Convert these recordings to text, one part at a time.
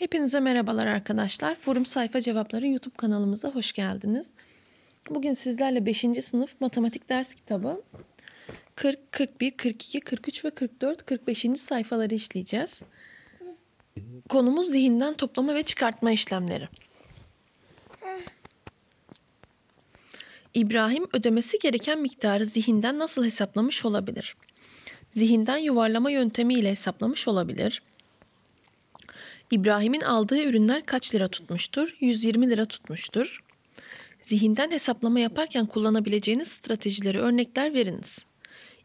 Hepinize merhabalar arkadaşlar. Forum Sayfa Cevapları YouTube kanalımıza hoş geldiniz. Bugün sizlerle 5. sınıf matematik ders kitabı 40, 41, 42, 43 ve 44, 45. sayfaları işleyeceğiz. Konumuz zihinden toplama ve çıkartma işlemleri. İbrahim ödemesi gereken miktarı zihinden nasıl hesaplamış olabilir? Zihinden yuvarlama yöntemi ile hesaplamış olabilir İbrahim'in aldığı ürünler kaç lira tutmuştur? 120 lira tutmuştur. Zihinden hesaplama yaparken kullanabileceğiniz stratejileri örnekler veriniz.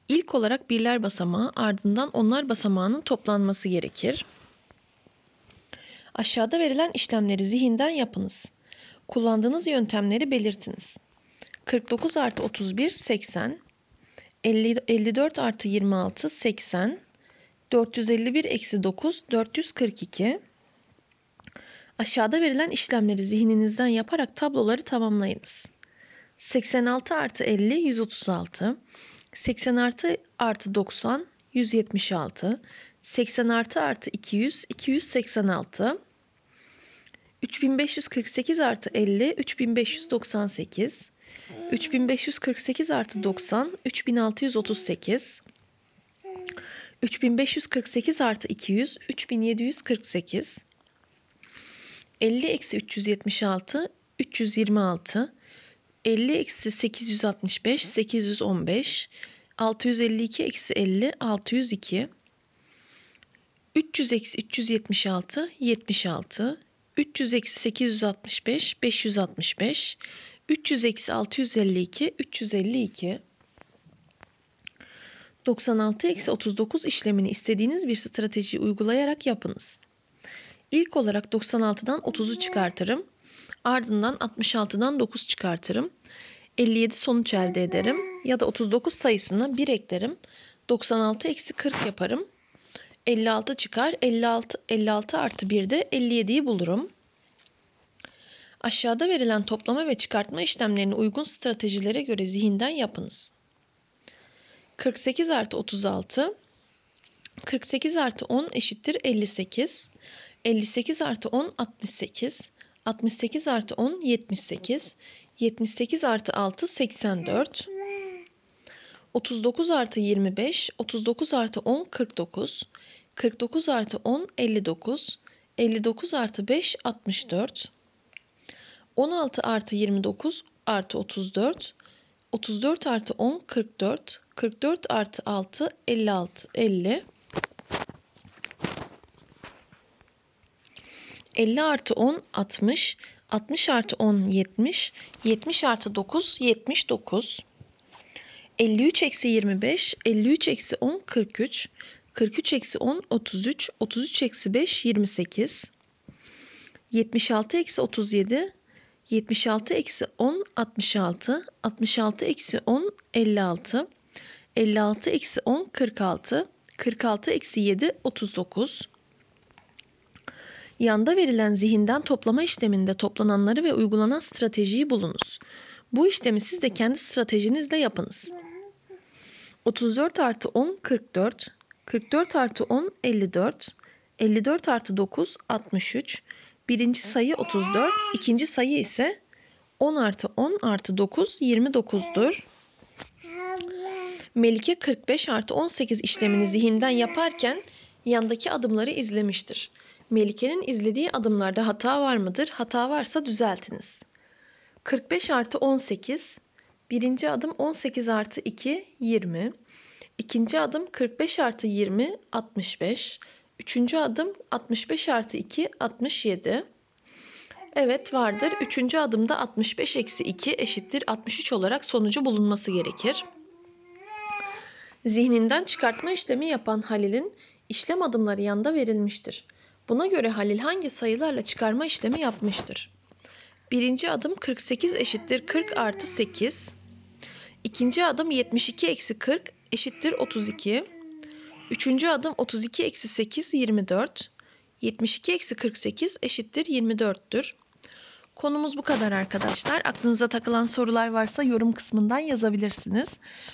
İlk olarak birler basamağı ardından onlar basamağının toplanması gerekir. Aşağıda verilen işlemleri zihinden yapınız. Kullandığınız yöntemleri belirtiniz. 49 artı 31 80 50, 54 artı 26 80 451 eksi 9 442 Aşağıda verilen işlemleri zihninizden yaparak tabloları tamamlayınız. 86 artı 50 136 80 artı artı 90 176 80 artı artı 200 286 3548 artı 50 3598 3548 artı 90 3638 3548 artı 200 3748 50 eksi 376 326 50 eksi 865 815 652 eksi 50 602 300 eksi 376 76 300 eksi 865 565 300 eksi 652 352 96 eksi 39 işlemini istediğiniz bir strateji uygulayarak yapınız. İlk olarak 96'dan 30'u çıkartırım. Ardından 66'dan 9 çıkartırım. 57 sonuç elde ederim. Ya da 39 sayısına 1 eklerim. 96 eksi 40 yaparım. 56 çıkar. 56, 56 artı de 57'yi bulurum. Aşağıda verilen toplama ve çıkartma işlemlerini uygun stratejilere göre zihinden yapınız. 48 artı 36 48 artı 10 eşittir 58. 58 artı 10 68. 68 artı 10 78. 78 artı 6 84. 39 artı 25. 39 artı 10 49. 49 artı 10 59. 59 artı 5 64. 16 artı 29 artı 34. 34 artı 10 44. 44 artı 6 56 50. 50 artı 10 60, 60 artı 10 70, 70 artı 9 79. 53 eksi 25, 53 eksi 10 43, 43 eksi 10 33, 33 eksi 5 28, 76 eksi 37, 76 eksi 10 66, 66 eksi 10 56, 56 eksi 10 46, 46 eksi 7 39, Yanda verilen zihinden toplama işleminde toplananları ve uygulanan stratejiyi bulunuz. Bu işlemi siz de kendi stratejinizle yapınız. 34 artı 10 44, 44 artı 10 54, 54 artı 9 63, birinci sayı 34, ikinci sayı ise 10 artı 10 artı 9 29'dur. Melike 45 artı 18 işlemini zihinden yaparken yandaki adımları izlemiştir. Melike'nin izlediği adımlarda hata var mıdır? Hata varsa düzeltiniz. 45 artı 18, birinci adım 18 artı 2, 20. İkinci adım 45 artı 20, 65. Üçüncü adım 65 artı 2, 67. Evet vardır. Üçüncü adımda 65 eksi 2 eşittir 63 olarak sonucu bulunması gerekir. Zihninden çıkartma işlemi yapan Halil'in işlem adımları yanda verilmiştir. Buna göre Halil hangi sayılarla çıkarma işlemi yapmıştır? Birinci adım 48 eşittir 40 artı 8. İkinci adım 72 eksi 40 eşittir 32. Üçüncü adım 32 eksi 8 24. 72 eksi 48 eşittir 24'tür. Konumuz bu kadar arkadaşlar. Aklınıza takılan sorular varsa yorum kısmından yazabilirsiniz.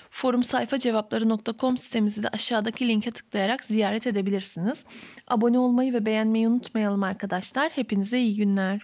Forum sayfa cevapları.com sitemizi de aşağıdaki linke tıklayarak ziyaret edebilirsiniz. Abone olmayı ve beğenmeyi unutmayalım arkadaşlar. Hepinize iyi günler.